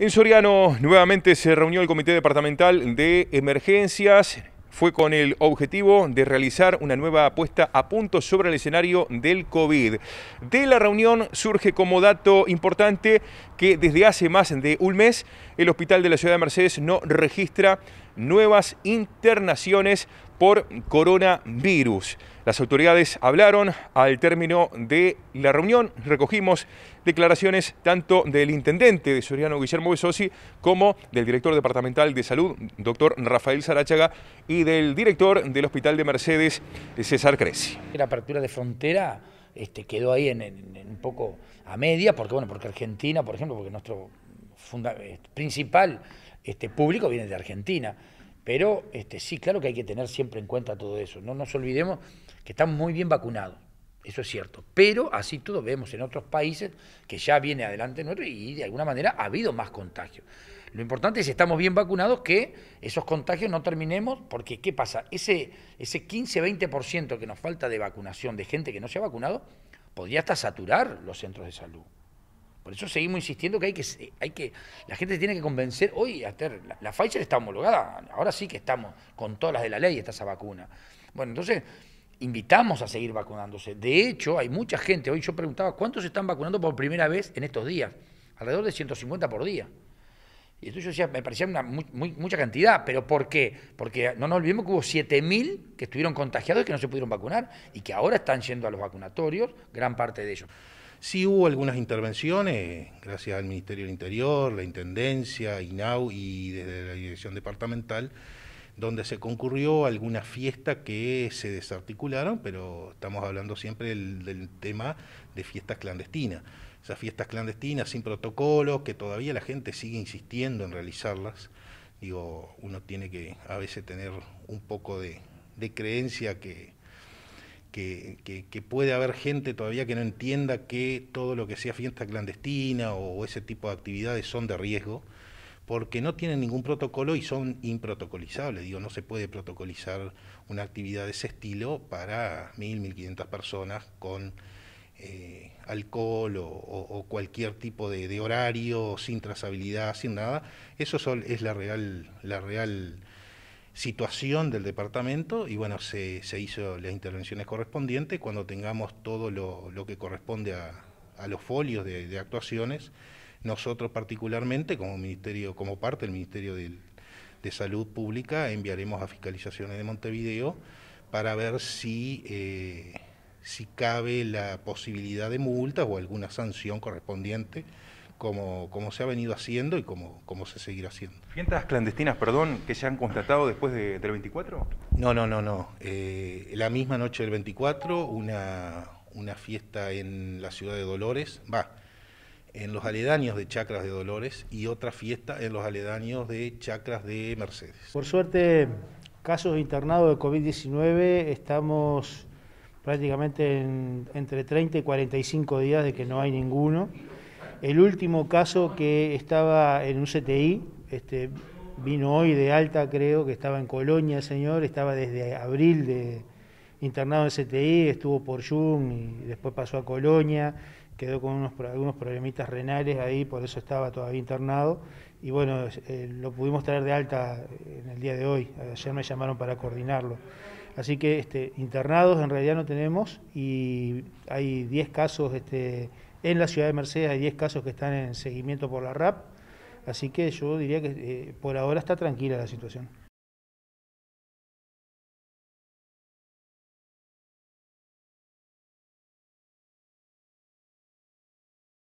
En Soriano nuevamente se reunió el Comité Departamental de Emergencias. Fue con el objetivo de realizar una nueva apuesta a punto sobre el escenario del COVID. De la reunión surge como dato importante que desde hace más de un mes el Hospital de la Ciudad de Mercedes no registra nuevas internaciones por coronavirus. Las autoridades hablaron al término de la reunión. Recogimos declaraciones tanto del intendente de Soriano Guillermo Besosi como del director departamental de salud, doctor Rafael Sarachaga, y del director del Hospital de Mercedes, César Cresci. La apertura de frontera este, quedó ahí un poco a media, porque bueno, porque Argentina, por ejemplo, porque nuestro eh, principal este público viene de Argentina. Pero este, sí, claro que hay que tener siempre en cuenta todo eso. No nos olvidemos que estamos muy bien vacunados, eso es cierto. Pero así todo vemos en otros países que ya viene adelante nuestro y de alguna manera ha habido más contagios. Lo importante es si estamos bien vacunados que esos contagios no terminemos, porque ¿qué pasa? Ese, ese 15-20% que nos falta de vacunación de gente que no se ha vacunado podría hasta saturar los centros de salud. Por eso seguimos insistiendo que hay que, hay que la gente tiene que convencer. Hoy, la, Pfizer está homologada, ahora sí que estamos con todas las de la ley está esa vacuna. Bueno, entonces invitamos a seguir vacunándose. De hecho, hay mucha gente, hoy yo preguntaba, ¿cuántos están vacunando por primera vez en estos días? Alrededor de 150 por día. Y esto yo decía, me parecía una mucha cantidad, pero ¿por qué? Porque no nos olvidemos que hubo 7.000 que estuvieron contagiados y que no se pudieron vacunar y que ahora están yendo a los vacunatorios, gran parte de ellos. Sí hubo algunas intervenciones, gracias al Ministerio del Interior, la Intendencia, INAU y desde la Dirección Departamental, donde se concurrió a alguna fiesta que se desarticularon, pero estamos hablando siempre del, tema de fiestas clandestinas. Esas fiestas clandestinas sin protocolo, que todavía la gente sigue insistiendo en realizarlas. Digo, uno tiene que a veces tener un poco de creencia que, que, puede haber gente todavía que no entienda que todo lo que sea fiesta clandestina o, ese tipo de actividades son de riesgo, porque no tienen ningún protocolo y son improtocolizables. Digo, no se puede protocolizar una actividad de ese estilo para mil mil quinientas personas con eh, alcohol o, cualquier tipo de, horario, sin trazabilidad, sin nada. Eso son, es la real... La real situación del departamento y bueno, se, se hizo las intervenciones correspondientes cuando tengamos todo lo, que corresponde a, a los folios de, actuaciones. Nosotros particularmente, como ministerio, como parte del Ministerio de, de Salud Pública, enviaremos a Fiscalizaciones de Montevideo para ver si, eh, si cabe la posibilidad de multa o alguna sanción correspondiente como, como se ha venido haciendo y como, se seguirá haciendo. ¿Fiestas clandestinas, perdón, que se han constatado después del 24? No, no, no, no. Eh, la misma noche del 24, una, una fiesta en la ciudad de Dolores, va, en los aledaños de Chacras de Dolores y otra fiesta en los aledaños de Chacras de Mercedes. Por suerte, casos internados de COVID-19 estamos prácticamente entre 30 y 45 días de que no hay ninguno. El último caso que estaba en un CTI, este, vino hoy de alta, creo, que estaba en Colonia el señor, estaba desde abril de internado en CTI, estuvo por Jung y después pasó a Colonia, quedó con unos, algunos problemitas renales ahí, por eso estaba todavía internado. Y bueno, eh, lo pudimos traer de alta en el día de hoy, ayer me llamaron para coordinarlo. Así que este, internados en realidad no tenemos y hay 10 casos este, en la ciudad de Mercedes hay 10 casos que están en seguimiento por la RAP, así que yo diría que eh, por ahora está tranquila la situación.